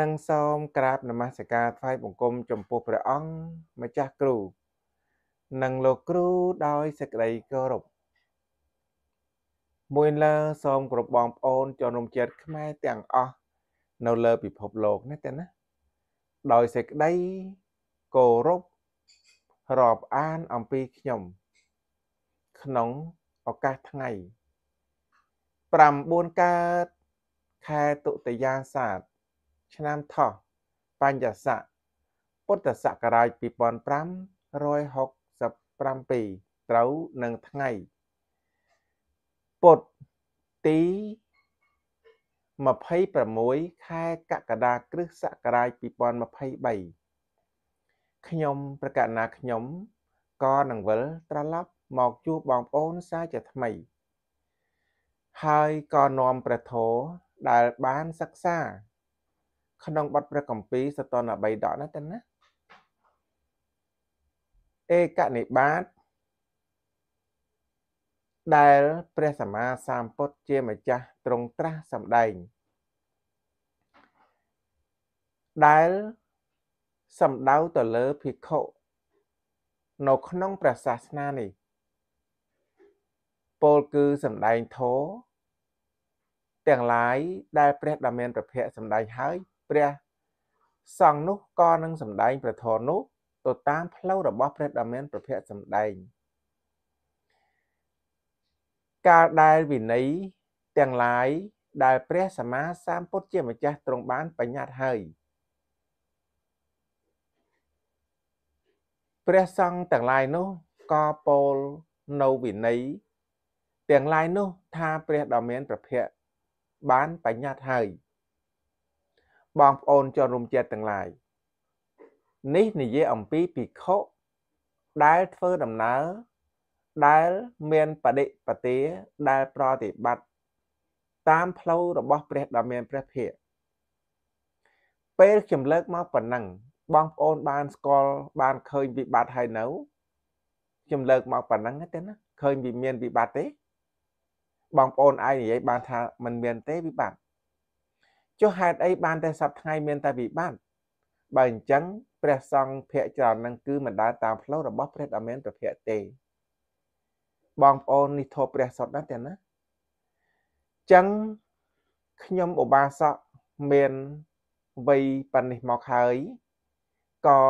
និងសូមក្រាបនមស្ការថ្វាយបង្គំចំពោះព្រះអង្គម្ចាស់គ្រូ និងលោកគ្រូដោយសេចក្តីគោរពមួយលើសូមគ្រប់បងប្អូនជនរួមជាតិខ្មែរទាំងអស់នៅលើពិភពលោកណាទេណាដោយសេចក្តីគោរពរាប់អានអំពីខ្ញុំ ក្នុងឱកាសថ្ងៃ9កើតខែទុតិយាសាទឆ្នាំថោះបញ្ញស័កពុទ្ធសករាជ2567ត្រូវនឹងថ្ងៃ ពុទ្ធទី26ខែកក្កដាគ្រិស្តសករាជ2023ខ្ញុំប្រកាសណាខ្ញុំក៏នឹងវិលត្រឡប់មកជួបបងប្អូនសាជាថ្មី ហើយក៏នាំព្រះធម៌ដែលបានសិក្សាក្នុងបទព្រះកម្ពីសតនបៃដកណាទៅណាឯកនិបាតដែលព្រះសម្មាសម្ពុទ្ធជាម្ចាស់ទ្រង់ត្រាស់សម្ដែងដែលសំដៅទៅលើភិក្ខុនៅក្នុងព្រះសាសនានេះពលគឺសំដែងធម៌ទាំងឡាយដែលព្រះដ៏មានប្រភៈសំដែងហើយព្រះសង្ឃនោះក៏នឹងសម្ដែងព្រះធម៌នោះទៅតាមផ្លូវរបស់ព្រះដ៏មានប្រភពសម្ដែងកាលដែលវិន័យទាំងឡាយដែល ព្រះសម្មាសម្ពុទ្ធជាម្ចាស់ទ្រង់បានបញ្ញត្តិហើយព្រះសង្ឃទាំងឡាយនោះក៏ពោលនៅវិន័យទាំងឡាយនោះថាព្រះដ៏មានប្រភពបានបញ្ញត្តិហើយបងប្អូនជនរួមជាតិទាំងឡាយនេះនិយាយអំពីភិក្ខុដែលធ្វើដំណើរដែលមានបដិបទាដែលប្រតិបត្តិតាមផ្លូវរបស់ព្រះដ៏មានព្រះភិក្ខពេលខ្ញុំលើកមកប៉ុណ្ណឹងបងប្អូនបានស្គាល់បានឃើញវិបត្តិហើយនៅខ្ញុំលើកមកប៉ុណ្ណឹងទេណាឃើញវាមានវិបត្តិទេ បងប្អូនឯងនិយាយបានថាมันមានទេវិបត្តិចុះហេតុអីបានតែសប្ថ្ងៃមានតែវិបត្តិបើអញ្ចឹងព្រះសង្ឃភ័ក្រច្រើននឹងគឺមិនដើរតាមផ្លូវរបស់ព្រះដ៏មានប្រភពទេ បងប្អូននេះធោះព្រះសុតណាស់ទេណាចឹងខ្ញុំឧបាសកមានវ័យប៉ុណ្នេះមកហើយក៏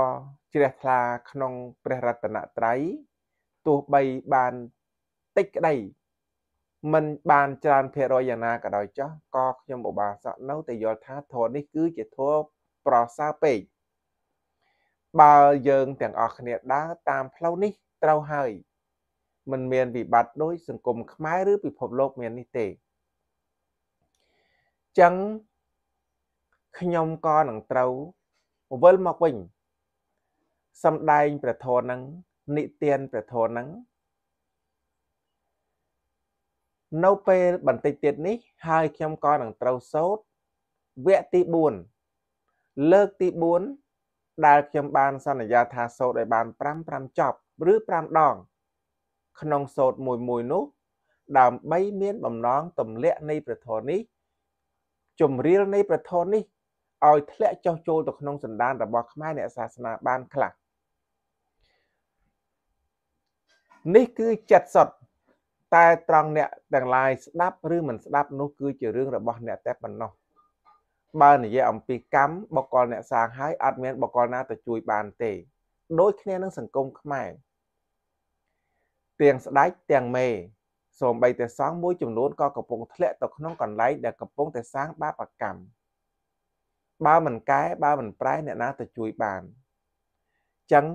ជ្រះថ្លាក្នុង ព្រះរតនត្រ័យទោះបីបានតិចក្តីមិនបានច្រើនភាគរយយ៉ាងណាក៏ដោយចោះក៏ខ្ញុំឧបាសកនៅតែយល់ថាធម៌នេះគឺជាធម៌ប្រសើរពេកបើយើង ទាំងអស់គ្នាដើរតាមផ្លូវនេះត្រូវហើយมันមានវិបត្តិដោយសង្គមខ្មែរឬពិភពលោកមាននេះទេចឹងខ្ញុំក៏នឹងត្រូវវិលមកវិញសំដែងព្រះធម៌នឹងនិទានព្រះធម៌នឹងនៅពេលបន្តិចទៀតនេះហើយខ្ញុំក៏នឹងត្រូវសូត្រវគ្គទី4លើកទី4ដែល ខ្ញុំបាន សន្យាថាសូត្រឲ្យបាន5 5ចប់ឬ5ដង ក្នុងសូត្រមួយមួយនោះ ដើម្បីមានបំណងទម្លាក់នៃព្រះធម៌នេះជំរាលនៃព្រះធម៌នេះឲ្យធ្លាក់ចុះចូលទៅក្នុងសន្តានរបស់ខ្មែរអ្នកសាសនាបានខ្លះនេះគឺចិត្តសត្វតែត្រង់អ្នកទាំងឡាយស្ដាប់ឬមិនស្ដាប់នោះគឺជារឿងរបស់អ្នកតែប៉ុណ្ណោះបើនិយាយអំពីកម្មបកលអ្នកសាងហើយអត់មានបកលណាទៅជួយបានទេដូចគ្នានឹងសង្គមខ្មែរទាំងស្ដេចទាំងមេសូម្បីតែសង់មួយចំនួនក៏កំពុងធ្លាក់ទៅក្នុងកន្លែងដែលកំពុងតែសាងបាបកម្មបើមិនកែបើមិនប្រែអ្នកណាទៅជួយបានចឹង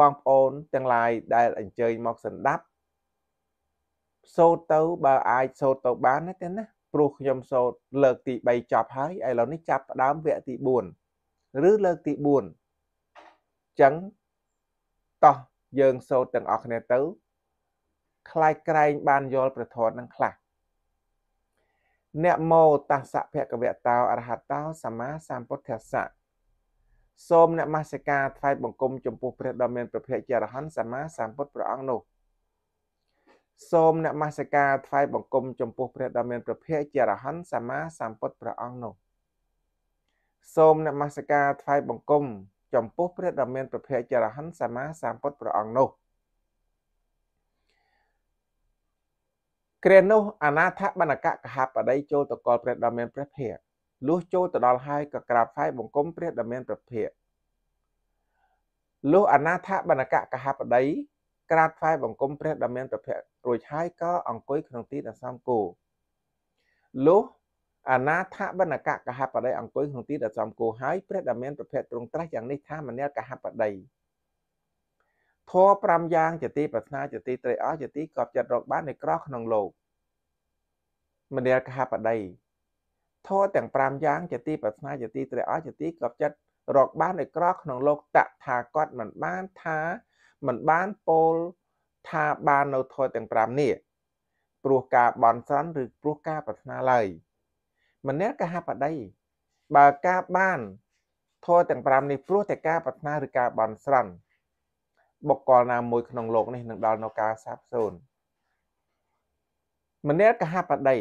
បងប្អូនទាំងឡាយដែល អញ្ជើញមកសម្ដាប់សូត្រទៅបើអាចសូត្រទៅបានណាទេណាព្រោះខ្ញុំសូត្រលើកទី3ចប់ហើយឥឡូវនេះចាប់ផ្ដើមវគ្គទី4ឬលើកទី4ចឹងតោះយើងសូត្រទាំងអស់គ្នាទៅ ខ្លាយក្រែងបានយល់ប្រធននឹងខ្លះអ្នកមោតស្សភគវតោ អរហតោសម្មាសម្ពុទ្ធស្សៈសូមអ្នកមស្ការថ្វាយបង្គំចំពោះព្រះដ៏មានព្រះភិក្ខុរហន្តសម្មាសម្ពុទ្ធព្រះអង្គនោះសូមអ្នកមស្ការថ្វាយបង្គំចំពោះព្រះដ៏មានព្រះភិក្ខជារហន្តសម្មាសម្ពុទ្ធព្រះអង្គនោះសូមនមស្ការថ្វាយបង្គំចំពោះព្រះដ៏មានព្រះភិក្ខុរហន្តសម្មាសម្ពុទ្ធព្រះអង្គនោះគ្រានោះអនាថបណ្ឌកកហបដីចូលទៅកល់ព្រះដ៏មានព្រះភិក្ខលុះចូលទៅដល់ហើយក៏ក្រាបថ្វាយបង្គំព្រះដ៏មានព្រះភិក្ខលុះអនាថបណ្ឌកកហបដីក្រាបថ្វាយបង្គំព្រះដ៏មានព្រះភ័ក្ត្ររួចហើយក៏អង្គុយក្នុងទីដ៏សមគួរលុះអាណាថាបណ្ណកកហបតីអង្គុយក្នុងទីដ៏សមគួរហើយព្រះដ៏មានព្រះភ័ក្ត្រទ្រង់ត្រាស់យ៉ាងនេះថាមនាលកហបតីធម៌5យ៉ាងជាទីប្រាថ្នាជាទីត្រេកអរជាទីកប់ចិត្តរកបាននៃក្រក្នុងលោកមនាលកហបតីធម៌ទាំង5យ៉ាងជាទីប្រាថ្នាជាទីត្រេកអរជាទីកប់ចិត្តរកបាននៃក្រក្នុងលោក តថាគាត់មិនបានថាមិនបានពោលថាបាននៅធម៌ទាំង5នេះព្រោះការបន់ស្រន់ឬព្រោះការប្រាថ្នាឡើយម្នាក់កហបដីបើការបានធម៌ទាំង5នេះព្រោះតែការប្រាថ្នាឬការបន់ស្រន់បុគ្គលណាមួយក្នុងโลกនេះនឹងដល់នៅការសាបសូន្យម្នាក់កហបដី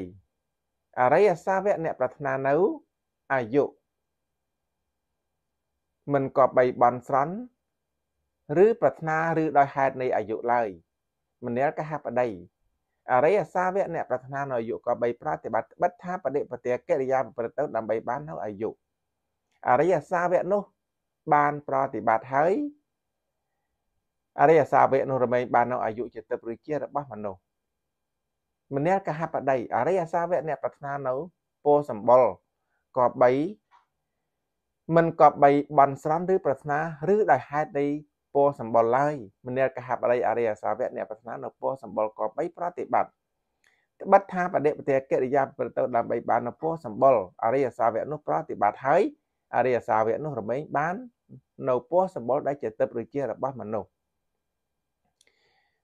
អរិយសាវកអ្នកប្រាថ្នានៅអាយុមិនក៏បីបន់ស្រន់ឬប្រាថ្នា ឬដោយហេតុនៃអាយុឡើយមនាលកហបដីអរិយសាវកអ្នកប្រាថ្នានៅអាយុក៏បីប្រតិបត្តិបិទថាបដិបទាកិរិយាប្រព្រឹត្តទៅដើម្បីបាននៅអាយុអរិយសាវកនោះបានប្រតិបត្តិហើយអរិយសាវកនោះរមែងបាននៅអាយុជាទឹកឬជារបស់មនុស្សម្នាលកហបដីអរិយសាវកអ្នកប្រាថ្នានៅពោសម្បុរក៏បីមិនក៏បីបន់ស្រន់ឬប្រាថ្នាឬដោយហេតុនៃពណ៌សម្បល់ឡើយមនលកហបរិអរិយសាវកអ្នកប្រាថ្នានៅពណ៌សម្បល់ក៏បីប្រតិបត្តិត្បិតថាបដិបទាកិរិយាប្រទៅដើម្បីបាន នៅពណ៌សម្បល់អរិយសាវកនោះប្រតិបត្តិហើយអរិយសាវកនោះរមែងបាននៅពណ៌សម្បល់ដែលជាទឹកឬជារបស់មនុស្ស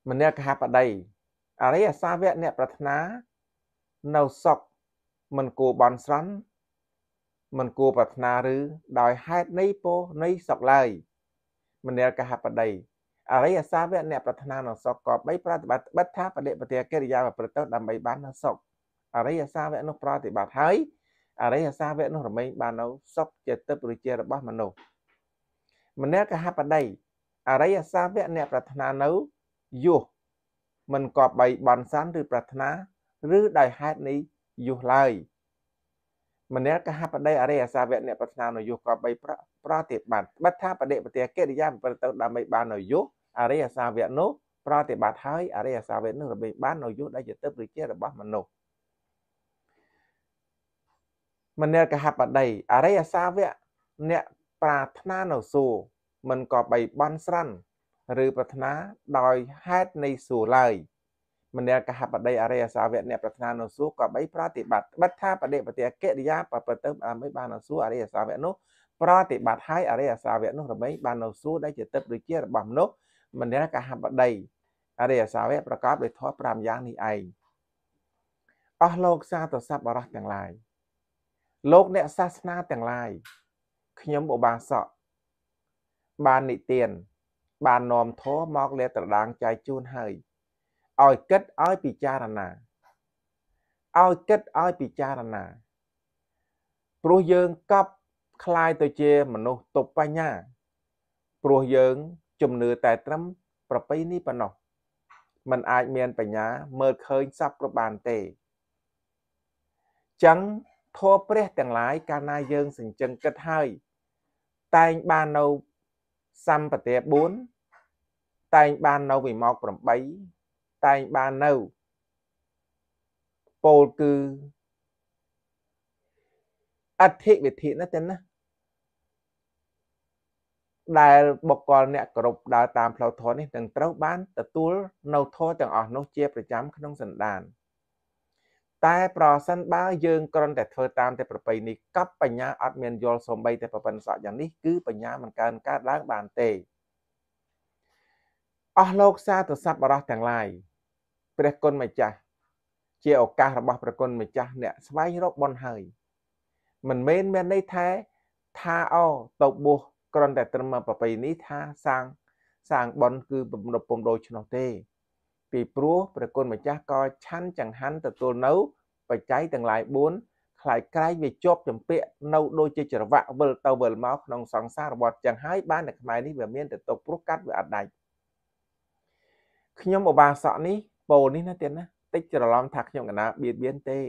មនលកហបដីអរិយសាវកអ្នកប្រាថ្នានៅសុខមិនគួរបន់ស្រន់មិនគួរប្រាថ្នាឬដោយហេតុនៃពោនៃសក់ឡើយមនាលកហបដីអរិយសាវៈអ្នកប្រាថ្នានឹងសុខក៏បីប្រតិបត្តិបិទ្ធថាបដិបទាកិរិយាប្រព្រឹត្តទៅដើម្បីបាននូវសុខអរិយសាវៈនោះប្រតិបត្តិហើយអរិយសាវៈនោះរមែងបាននៅសុខជាទឹកឬជារបស់មនុស្សម្នាកហបដីអរិយសាវៈអ្នកប្រាថ្នានៅយុះមិនក៏បីបនសានឬប្រាថ្នាឬដោយហេតុនេះយុះឡើយម្នាក់កហបដីអរិយសាវៈអ្នកប្រាថ្នានៅយុះក៏បីប្រប្រតិបត្តិបិទថាបដិបទាកិរិយាប្រព្រឹត្តទៅដើម្បីបាននៅយុអរិយសាវៈនោះប្រតិបត្តិហើយអរិយសាវៈនោះរបេបាននៅយុដែលជាទឹកឬជារបស់មនុស្សមនិលកហបដីអរិយសាវៈអ្នកប្រាថ្នានៅសួគ៌មិនក៏បីបន់ស្រន់ឬប្រាថ្នាដោយហេតុនៃសួរឡើយមនលកហបដីអរិយសាវៈអ្នកប្រាថ្នានៅសួគ៌ក៏បីប្រតិបត្តិបិទថាបដិបត្តិកិរិយាប្រព្រឹត្តទៅដើម្បីបាននៅសួគ៌អរិយសាវៈនោះប្រតិបត្តិហើយអរិយសាវៈនោះរមែងបាននៅសួគ៌ដែលជាទឹកដូចជារបស់មនុស្សមនៈកហបដីអរិយសាវៈប្រកបដោយធម៌5យ៉ាងនេះឯងអស់លោកសាទសពអរោះទាំងឡាយលោកអ្នកសាសនាទាំងឡាយខ្ញុំឧបាសកបាននិទានបាននាំធម៌មកលាត្រដាងចែកជូនហើយឲ្យគិតឲ្យពិចារណាឲ្យគិតឲ្យពិចារណាព្រោះយើងកប់คล้ายទៅជាមនុស្សតុបញ្ញា ព្រោះយើងជំនឿតែត្រឹមប្របីនេះប៉ុណ្ណោះมันអាចមានបញ្ញាមើលឃើញសពគ្រប់បានទេចឹងធម៌ព្រះទាំងឡាយកាលណាយើងសញ្ជឹងគិតហើយ តែងបាននៅសម្បទា4តែងបាននៅវិមោក8តែងបាននៅពោលគឺ អធិវិធិណាទេណាដែលបុគ្គលអ្នកគ្រប់ដើរតាមផ្លូវធម៌នេះនឹងត្រូវបានទទួល នៅធម៌ទាំងអស់នោះជា ប្រចាំក្នុងសន្តានតែប្រសិនបើយើងគ្រាន់តែធ្វើតាមតែប្របីនេះកັບបញ្ញា អត់មានយល់សំបីតែប្រពន្ធសក់យ៉ាងនេះគឺបញ្ញាមិនកើនកើតឡើងបានទេអស់លោកសាទស័ព្ទបរោះទាំងឡាយព្រះគុណម្ចាស់ជាឱកាសរបស់ព្រះគុណម្ចាស់អ្នកស្វែងរកបុណ្យហើយមិនមែនមានន័យថាថាអូទៅបួសគ្រាន់តែត្រឹមប្របីនេះថាសាងសាងបនគឺពំរពំដូច្នោះទេ ពីព្រោះព្រះគុណម្ចាស់ក៏ឆាន់ចង្ហាន់ទទួលនៅបច្ច័យទាំងឡាយ4ខ្លាយក្រែងវាជាប់ចម្ពាក់នៅដូចជាច្រវាក់វិលទៅវិលមកក្នុងសង្សាររបស់ចឹងហើយបានតែខ្មែរនេះវាមានតែຕົកព្រោះកាត់វាអត់ដាច់ខ្ញុំឧបាសកនេះពោនេះណាទៀតណាតិចច្រឡំថាខ្ញុំកណាបៀតបៀនទេ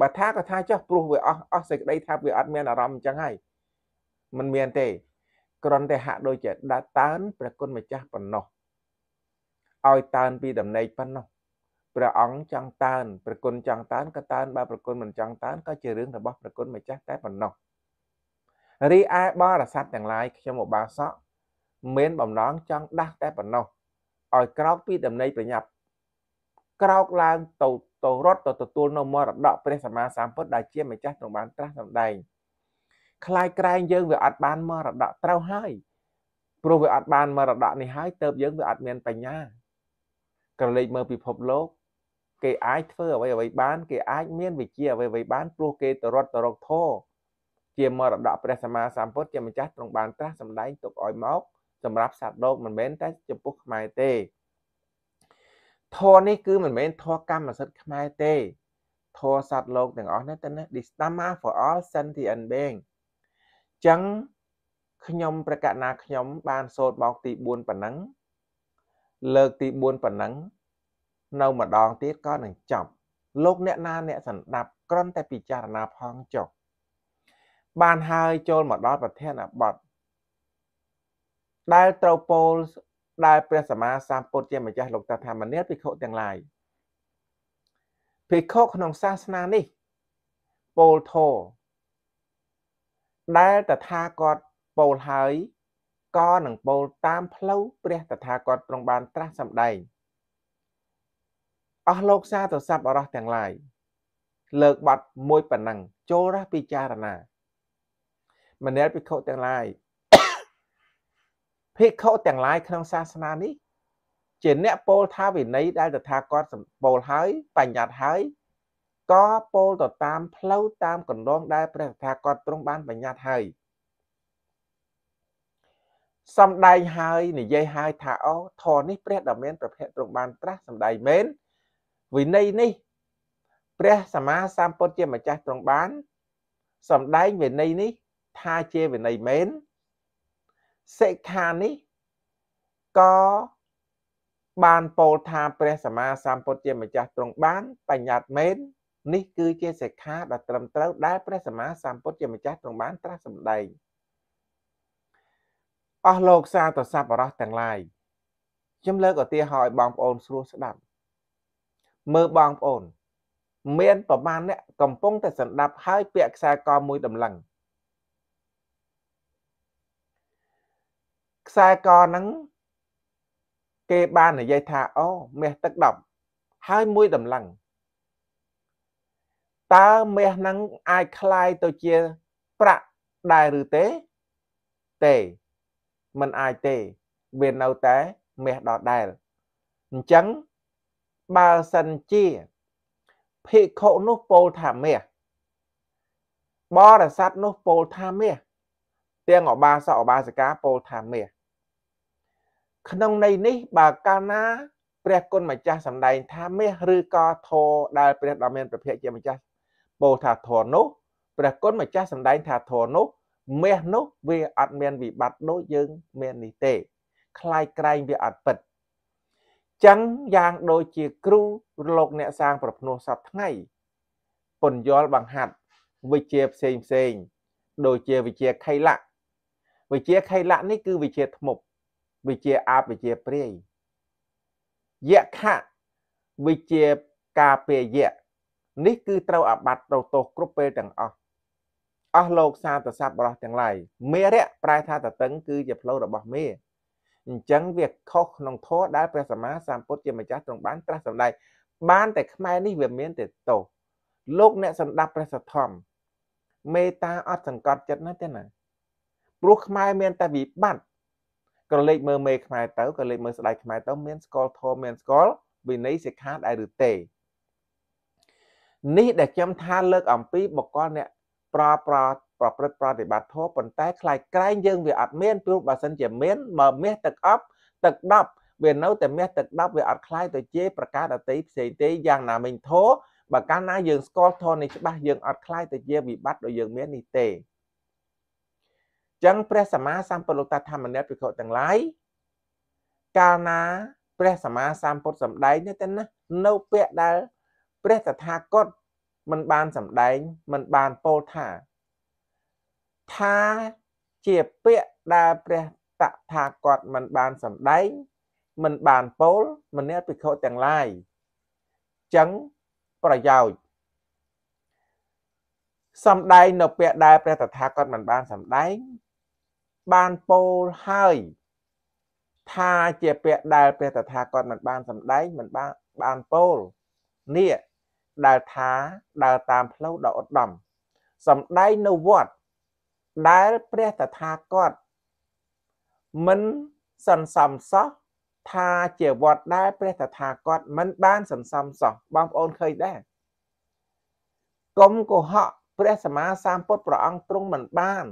បើថាក៏ថាចោះព្រោះវាអស់អស់សេចក្តីថាវាអត់មានអារម្មណ៍អញ្ចឹងហើយមិនមានទេគ្រាន់តែហាក់ដូចជាដាក់តើនព្រះគុណម្ចាស់ប៉ុណ្ណោះឲ្យតើនពីដំណេកប៉ុណ្ណោះព្រះអង្គចង់តើនព្រះគុណចង់តើនក៏តើនបើព្រះគុណមិនចង់តើនក៏ជារឿងរបស់ព្រះគុណម្ចាស់តែប៉ុណ្ណោះរីឯបរិស័ទទាំងឡាយខ្ញុំឧបាសកមានបំណងចង់ដាស់តែប៉ុណ្ណោះឲ្យក្រោកពីដំណេកប្រញាប់ក្រោកឡើងទៅទៅរត់ទៅទទួលនៅមរតកព្រះសម្មាសម្ពុទ្ធដែលជាម្ចាស់ទ្រង់បានត្រាស់សម្ដែង។คล้ายក្រែងយើងវាអត់បានមរតកត្រូវហើយ ព្រោះវាអត់បាន មរតកនេះហើយទៅយើងវាអត់មានបញ្ញាក្រឡេកមើលពិភពលោក គេអាចធ្វើអ្វីអ្វីបាន គេអាចមាន វិជាអ្វីអ្វីបានព្រោះគេទៅរត់ទៅរកធម៌ជាមរតកព្រះសម្មាសម្ពុទ្ធជាម្ចាស់ទ្រង់បានត្រាស់សម្ដែងទុកឲ្យមក សម្រាប់សត្វលោកមិនមែនតែចំពោះខ្មែរទេធម៌នេះគឺមិនមែនធម៌កម្មសិទ្ធិខ្មែរទេធម៌សត្វលោកទាំងអស់នេះទៅណា Distama for all sentient being ចឹងខ្ញុំប្រកាសណាខ្ញុំបានសូត្រមកទី4ប៉ុណ្ណឹងលើកទី4ប៉ុណ្ណឹងនៅម្ដងទៀតក៏នឹងចប់លោកអ្នកណាអ្នកសន្តាប់គ្រាន់តែពិចារណាផងចុះបានហើយចូលមកដល់ប្រធានបទដែលត្រូវពោលដែលព្រះសម្មាសម្ពុទ្ធជាម្ចាស់លោកតាធម្មនិយភិក្ខុទាំងឡាយភិក្ខុក្នុងសាសនានេះពោលធម៌ដែលតថាគតពោលហើយក៏នឹងពោលតាមផ្លូវព្រះតថាគតទ្រង់បានត្រាស់សម្ដែងអស់លោកសាទរស័ព្ទអរោះទាំងឡាយលើកបាត់មួយប៉ុណ្ណឹងចូលរះពិចារណា មនាលភិក្ខុទាំងឡាយភិក្ខុទាំងឡាយក្នុងសាសនានេះ ជាអ្នកពោលថាវិន័យដែលតថាគតសម្ពោលហើយ បញ្ញត្តិហើយក៏ពោលទៅតាមផ្លូវតាមកណ្ដងដែលព្រះថាគាត់ទ្រង់បានបញ្ញត្តិហើយសំដែងហើយ និយាយហើយថាអូធរនេះព្រះដ៏មានប្រភពទ្រង់បានត្រាស់សំដែងមែនវិន័យនេះព្រះសម្មាសម្ពុទ្ធជាម្ចាស់ទ្រង់បានសំដែងវិន័យនេះ ថាជាវិន័យមែនសិក្ខានេះក៏បានពោលថាព្រះសម្មាសម្ពុទ្ធជាម្ចាស់ទ្រង់បាន បញ្ញត្តិមែននេះគឺជាសិក្ខាដ៏ត្រឹមត្រូវដែលព្រះសម្មាសម្ពុទ្ធជាម្ចាស់ទ្រង់បានត្រាស់សម្ដែងអស់លោកសាទសពរោះទាំងឡាយខ្ញុំលើកឧទាហរណ៍ឲ្យបងប្អូនស្រួលស្ដាប់មើលបងប្អូន មានប្រមាណអ្នកកំពុងតែសន្តាប់ហើយពាក្យខ្សែកមួយតម្លឹងខ្សែកហ្នឹងគេបាននិយាយថាអូមាសទឹក10ហើយមួយតម្លឹងតើមាសហ្នឹងអាចคลายទៅជាប្រាក់ដែរឬទេ ទេมันអាចទេវានៅតែមាសដដែលអញ្ចឹងបើសិនជាភិក្ខុនោះពោលថាមាសបរិស័ទនោះពោលថាមាសទាំងអបាសកអបាសិកាពោលថាមាសក្នុងន័យនេះបើកាលណា ព្រះគុណម្ចាស់សម្ដែងថាមាសឬក៏ធោដែលព្រះដ៏មានប្រភពជាម្ចាស់ពោថាធរនោះព្រះគុណម្ចាស់សម្ដែងថាធរនោះមាសនោះវាអត់មានវិបត្តិដូចយើងមាននេះទេคล้ายក្រែងវាអត់ពិតចឹងយ៉ាងដូចជាគ្រូលោកអ្នកសាងប្រភ្នោះសពថ្ងៃពន្យល់បង្ហាត់វិជាផ្សេងផ្សេងដូចជាវិជាខៃលៈវិជាខៃលៈនេះគឺវិជាធ្មប់វិជាអាបវិជាព្រាយយៈខៈវិជាការពារយៈនេះគឺត្រូវអាបត្តិត្រូវទោសគ្រប់ពេលទាំងអស់អស់លោកសាទស័ព្ទបរោះទាំងឡាយមេរៈប្រែថាតតឹងគឺជាផ្លូវរបស់មេ អញ្ចឹង វាខុសក្នុងធម៌ដែលព្រះសម្មាសម្ពុទ្ធជាម្ចាស់ទ្រង់បានត្រាស់សម្ដែងបាន តែខ្មែរនេះវាមានតែទោសលោកអ្នកសំដាប់ព្រះសទ្ធំមេត្តាអត់សង្កត់ចិត្តណាទេណាព្រោះខ្មែរមានតែវិបត្តិក៏លេខមើលមេខ្មែរទៅក៏លេខមើលស្ដេចខ្មែរទៅមានស្គាល់ធម៌មានស្គាល់វិន័យសិក្ខាដែរឬទេនេះដែលខ្ញុំថា លើក អំពីបកលអ្នកប្រប្រប្រព្រឹត្តប្រតិបត្តិធម៌ប៉ុន្តែខ្លាយក្រែងយើងវាអត់មានព្រោះបើសិនជាមានបើមាសទឹកអប់ទឹក10វានៅតែមាសទឹក10វាអត់ខ្លាយទៅជាប្រការដតីផ្សេងទេយ៉ាងណាមិញធោបើកាលណាយើងស្គាល់ធននេះច្បាស់យើងអត់ខ្លាយទៅជាវិបត្តិដូចយើងមាននេះទេចឹងព្រះសម្មាសម្ពុទ្ធលោកតាធម្មនិកភិក្ខុទាំងឡាយកាលណា ព្រះសម្មាសម្ពុទ្ធសម្ដែងនៅតែណានៅពាក្យដែលព្រះតថាគតមិនបានសម្ដែងមិនបានពោលថាថាជាពាក្យដែលព្រះតថាគតមិនបានសម្ដែងមិនបានពោលមនៈភិក្ខុទាំងឡាយចឹងប្រយោជន៍សំដែងនៅពាក្យដែលព្រះតថាគតមិនបានសំដែងបានពោលហើយថាជាពាក្យដែលព្រះតថាគតមិនបានសំដែងមិនបានបានពោលនេះដែលថាដើរតាមផ្លូវដ៏ឧត្តមសំដែងនៅវត្ត ដែលព្រះតថាគតមិនសន្សំសោះថាជាវត្តដែលព្រះតថាគតមិនបានសន្សំសោះបងប្អូនឃើញដែរកុំកុហកព្រះ សម្មាសម្ពុទ្ធព្រះអង្គទ្រង់មិនបាន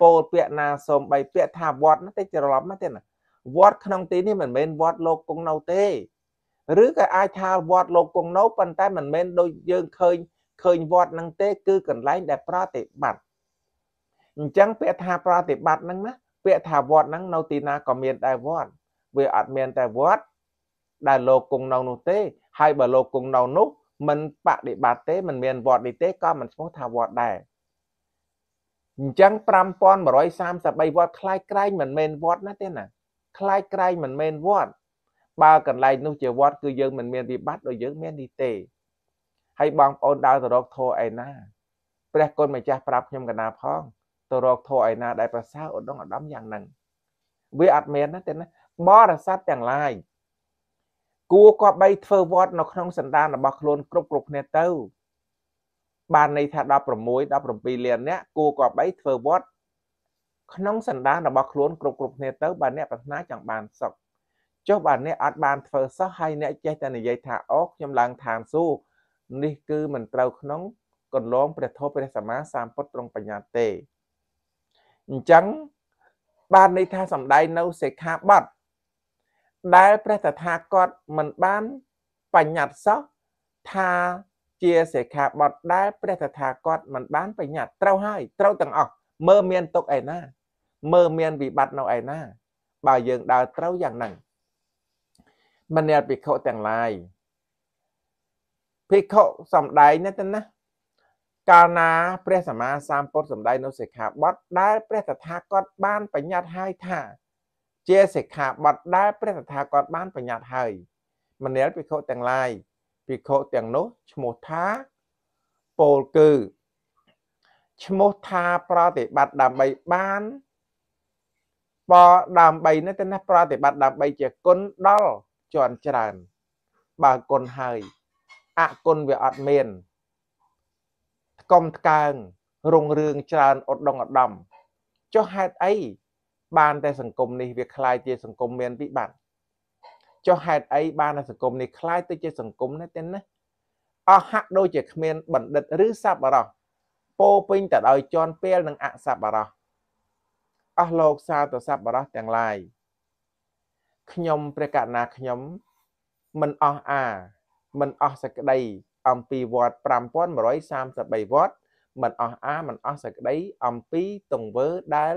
ពោលពាក្យណាសូមបីពាក្យថាវត្តនោះតែច្រឡំទេណាវត្តក្នុងទីនេះមិនមែនវត្តលោកគង់នៅទេឬក៏អាចថាវត្តលោកគង់នៅប៉ុន្តែមិនមែនដូចយើងឃើញឃើញវត្តហ្នឹងទេ គឺកន្លែងដែលប្រតិបត្តិអញ្ចឹងពាក្យថាប្រតិបត្តិហ្នឹងណា ពាក្យថាវត្តហ្នឹងនៅទីណាក៏មានតែវត្តវាអត់មានតែវត្ត ដែលលោកគង់នៅនោះទេហើយបើលោកគង់នៅនោះមិនបដិបត្តិទេមិនមានវត្តនេះទេក៏មិនឈ្មោះថាវត្តដែរអញ្ចឹង5133វត្តคล้ายក្រែងមិនមែនវត្តណាទេណាคล้ายក្រែងមិនមែនវត្តបើកន្លែងនោះជាវត្តគឺយើងមិនមានវិបត្តិដូចយើងមាននេះទេហើយបងប្អូនដើរទៅរកធម៌ឯណាព្រះគុណម្ចាស់ប្រាប់ខ្ញុំកណាផងទៅរកធម៌ឯណាដែលប្រសើរឧត្តមឧត្តមយ៉ាងហ្នឹងវាអត់មែនណាទេណាបរិស័ទទាំងឡាយគួរគប្បីធ្វើវត្តនៅក្នុងសន្តានរបស់ខ្លួនគ្រប់គ្រប់គ្នាទៅបានន័យថា16 17លានអ្នកគួរគប្បីធ្វើវត្តក្នុងសន្តានរបស់ខ្លួនគ្រប់គ្រប់គ្នាទៅបើអ្នកប្រាថ្នាចង់បានសុខចុះបាទអ្នកអត់បានធ្វើសោះហើយអ្នកចេះតែនិយាយថាអូខ្ញុំឡើងឋានសួគ៌នេះគឺមិនត្រូវក្នុងកន្លងព្រះធម៌ព្រះសម្មាសម្ពុទ្ធទ្រង់បញ្ញត្តិទេអញ្ចឹងបានន័យថាសំដែងនៅសិក្ខាបទដែលព្រះតថាគតមិនបានបញ្ញត្តិសោះថាជាសិក្ខាបទដែលព្រះតថាគតមិនបានបញ្ញត្តិត្រូវហើយត្រូវទាំងអស់មើលមានទុកឯណា មើលមានវិបត្តិនៅឯណាបើយើងដើរត្រូវយ៉ាងហ្នឹងមនាលភិក្ខុទាំងឡាយភិក្ខុសំដែងណាទៅណាកាលណាព្រះសម្មាសម្ពុទ្ធសម្ដែងនៅសិក្ខាបទដែលព្រះតថាគតបានបញ្ញត្តិឲ្យថាជាសិក្ខាបទដែលព្រះតថាគតបានបញ្ញត្តិឲ្យមនាលភិក្ខុទាំងឡាយភិក្ខុទាំងនោះឈ្មោះថាពោលគឺឈ្មោះថាប្រតិបត្តិដើម្បីបានបដើម្បីនេះទៅណាប្រតិបត្តិដើម្បីជាគុណដល់ជន់ច្រើនបើគុណហើយអគុណវាអត់មានថ្កុំថ្កើងរុងរឿងច្រើនឧត្តមឧត្តមចុះហេតុអីបានតែសង្គមនេះវាคล้ายជាសង្គមមានវិបត្តិចុះហេតុអីបានតែសង្គមនេះคล้ายទៅជាសង្គមនេះទេណាអស់ហាក់ដូចជាគ្មានបណ្ឌិតឬសប្បុរសពោពេញទៅដោយជន់ពេលនិងអសប្បុរសអស់លោកសាទៅសប្បុរសទាំងឡាយខ្ញុំព្រះកណាខ្ញុំមិនអស់អាមិនអស់សក្តីអំពីវត្ត5133វត្តមិនអស់អាមិនអស់សក្តី អំពីទង្វើដែល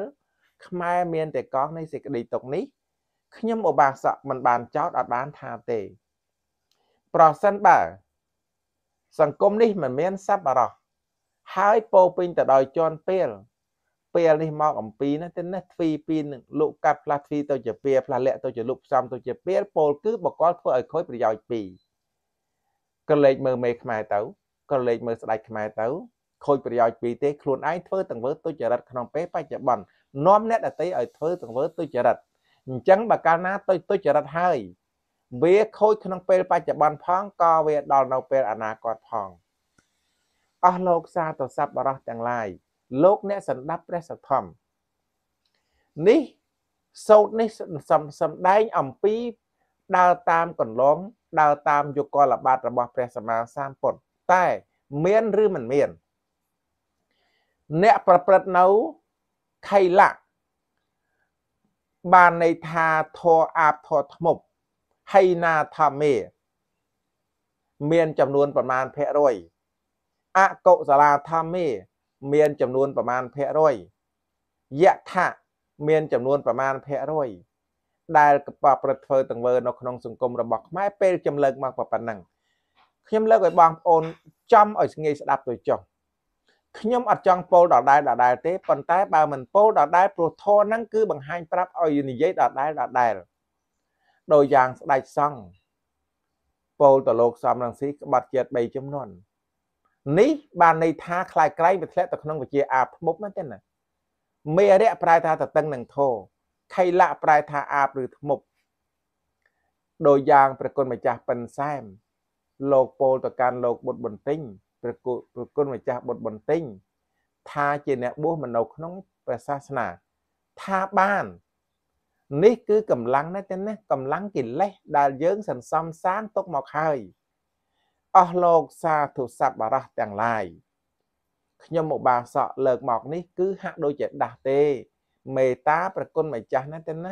ខ្មែរមានតែកោះនៃសេចក្តីទុកនេះខ្ញុំឧបាសកមិនបានចោតអត់បានថាទេ ប្រសិនបើសង្គមនេះមិនមានសប្បុរសហើយពោពេញទៅដោយជន់ពេលពេលនេះមកអំពីណាទៅណាទ្វីពីនឹងលោកកាត់ផ្លាស់ទ្វីទៅជាពៀផ្លាស់លាក់ទៅជាលោកផ្សំទៅជាពៀពោលគឺបកលធ្វើឲ្យខូចប្រយោជន៍ពីរក៏លេចមើលមេខ្មែរទៅក៏លេចមើលស្ដេចខ្មែរទៅខូចប្រយោជន៍ពីរទេខ្លួនឯងធ្វើទាំងវើទុច្ចរិតក្នុងពេលបច្ចុប្បន្ននាំអ្នកដតីឲ្យធ្វើទាំងវើទុច្ចរិតអញ្ចឹងបើកាលណាទុច្ចរិតហើយវាខូចក្នុងពេលបច្ចុប្បន្នផងក៏វាដល់នៅពេលអនាគតផងអស់លោកសាទរស័ព្ទបរោះទាំងឡាយលោកអ្នកសន្តាប់ព្រះសទ្ធំនេះសោតនេះសំសំដែងអំពីដើរតាមកន្លងដើរតាមយុគលបាតរបស់ព្រះសម្មាសម្ពុទ្ធតែមានឬមិនមាន អ្នកប្រព្រឹត្តនៅខៃលៈបានន័យថាធរអាបធរធ្មប់ហៃណាធម្មេមានចំនួនប្រមាណភាគរយអកុសលាធម្មេមានចំនួនប្រមាណភាគរយយថៈមានចំនួនប្រមាណភាគរយដែលកបប្រធ្វើទាំងវើនៅក្នុងសង្គមរបស់ខ្មែរពេលចំលើកមកប៉ុណ្ណឹងខ្ញុំលើកឲ្យបងប្អូនចំឲ្យស្ងាយស្ដាប់ទៅចុះខ្ញុំអត់ចង់ពោលដដែលដដែលទេប៉ុន្តែបើមិនពោលដដែលព្រោះធរហ្នឹងគឺបង្ហាញប្រាប់ឲ្យនិយាយដដែលដដែលដោយយ៉ាងស្ដេចសង្ឃពោលទៅលោកសំរងស៊ីក្បត់ជាតិ3ចំនួននេះបានន័យថាខ្លាយក្រែងវាធ្លាក់ទៅក្នុងវិជាអាធ្មប់ណាទេណាមេរៈប្រែថាតតឹងនឹងធោខៃលៈប្រែថាអាបឬធ្មប់ដោយយ៉ាងប្រគុណម្ចាស់ប៉ិនសែមលោកពោលទៅកាន់លោកបុត្របន្ទិញប្រគុប្រគុណម្ចាស់បុត្របន្ទិញថាជាអ្នកបួសមនុស្សក្នុងព្រះសាសនាថាបាននេះគឺកម្លាំងណាស់ទេណាកម្លាំងកិលេសដែលយើងសន្សំសានទុកមកហើយអស់លោកសាធុសัพបរះទាំងឡាយខ្ញុំមកបាសក់លើកមកនេះគឺហាក់ដូចជាដាស់ទេ មេតាប្រគុណម្ចាស់ណាទេណា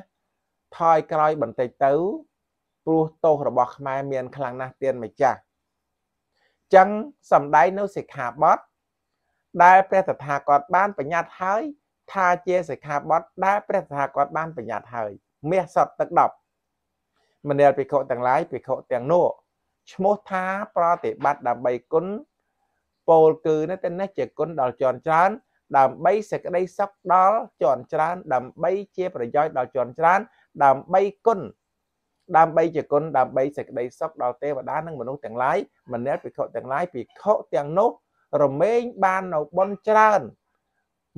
ថយក្រោយបន្តិចទៅ ព្រោះទោសរបស់ខ្មែរមានខ្លាំងណាស់ទៀនម្ចាស់ចឹងសំដែងនៅសិក្ខាបទដែលព្រះតថាគតបានបញ្ញត្តិហើយថាជាសិក្ខាបទដែលព្រះតថាគតបានបញ្ញត្តិហើយមាសសតទឹក10មនាលភិក្ខុទាំងឡាយភិក្ខុទាំងនោះឈ្មោះថាប្រតិបត្តិដើម្បីគុណពោលគឺនេះទៅនេះជាគុណដល់ជន់ច្រើន ដើម្បីសេចក្តីសុខដល់ជន់ច្រើនដើម្បីជាប្រយោជន៍ដល់ជន់ច្រើនដើម្បីគុណដើម្បីជាគុណដើម្បីសេចក្តីសុខដល់ទេវតានិងមនុស្សទាំងឡាយមនិលភិក្ខុទាំងឡាយភិក្ខុទាំងនោះរមែងបាននៅបុណ្យច្រើន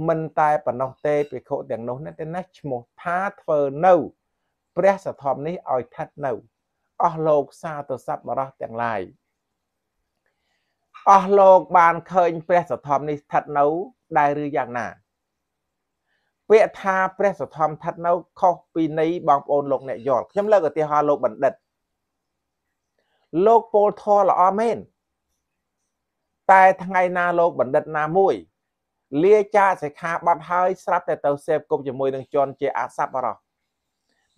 មិនតែប៉ុណ្ណោះទេភិក្ខុទាំងនោះនេះទេណាឈ្មោះថាធ្វើនៅព្រះសធម្មនេះឲ្យឋិតនៅអស់លោកសាទសត្វបរោះទាំងឡាយអស់លោកបានឃើញព្រះសទ្ធំនេះស្ថិតនៅដែរឬយ៉ាងណាពាក្យថាព្រះសទ្ធំឋិតនៅខុសពីនៃបងប្អូនលោកអ្នកយល់ខ្ញុំលើកឧទាហរណ៍លោកបណ្ឌិតលោកពលធរល្អមែនតែថ្ងៃណាលោកបណ្ឌិតណាមួយ លាចាសិក្ខាបទហើយស្រាប់តែទៅសេពគប់ជាមួយនឹងជនជាអាស័ព្ទបរោះ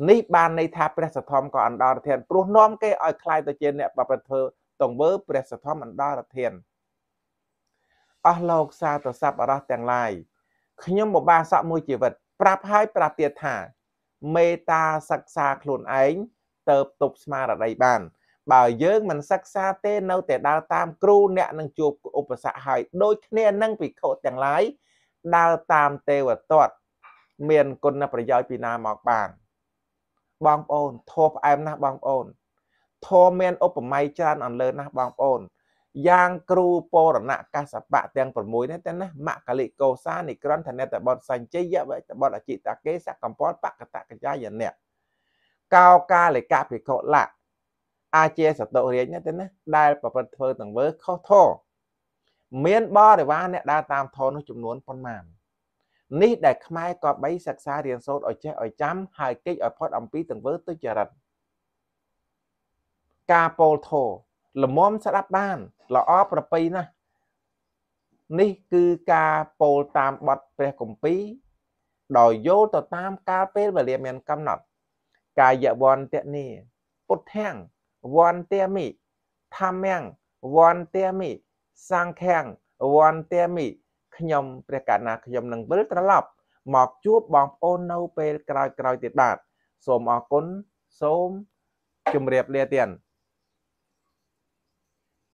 នេះបានន័យថាព្រះសទ្ធំក៏អណ្ដរធានព្រោះនាំគេឲ្យខ្លាយទៅជាអ្នក ប្រព្រឹត្តធ្វើទង្វើព្រះសទ្ធំអណ្ដរធានអស់លោកសាទរស័ព្ទអរោះទាំងឡាយខ្ញុំបបាសក់មួយជីវិតប្រាប់ឲ្យប្រាប់ទៀតថាមេត្តាសិក្សាខ្លួនឯងទៅទប់ស្មារតីបាន បើយើងមិនសិក្សាទេនៅតែដើរតាមគ្រូអ្នកនឹងជួបឧបសគ្គហើយដូចគ្នានឹងភិក្ខុទាំងឡាយដើរតាមទេវទត្តមានគុណប្រយោជន៍ពីណាមកបានបងប្អូនធម៌ផ្អែមណាស់បងប្អូនធម៌មានឧបមាច្រើនអន្លើណាស់បងប្អូនយ៉ាងគ្រូពរណកាសបៈទាំង6នេះតែណាមកលិកោសានិក្រន្ធនតបតសញ្ជ័យវតបតអចិតកេសកម្ពតបកតកញ្ញាយណៈកោកាលិកភិក្ខុលៈអាចេសតុរាជនេះតែណាដែលប្រព្រឹត្តធ្វើទាំងវើខុសធម៌មានបរិវារអ្នកដើរតាមធម៌នោះចំនួនប៉ុន្មាននេះដែលខ្មែរក៏បីសិក្សារៀនសូត្រឲ្យចេះឲ្យចាំហើយគេចឲ្យផុតអំពីទង្វើទុច្ចរិតការពោលធោល្មមស្ដាប់បានល្អប្រពៃណាស់នេះគឺការពោលតាមបទព្រះគម្ពីរដោយយល់ទៅតាមកាលពេលវេលាមានកំណត់ កាយវន្តនីពុទ្ធាំងវន្តមិធម្មំវន្តមិសង្ខាំងវន្តមិខ្ញុំព្រះកណាខ្ញុំនឹងវិលត្រឡប់មកជួបបងប្អូននៅពេលក្រោយៗទៀតបាទសូមអរគុណសូមជម្រាបលាទៀត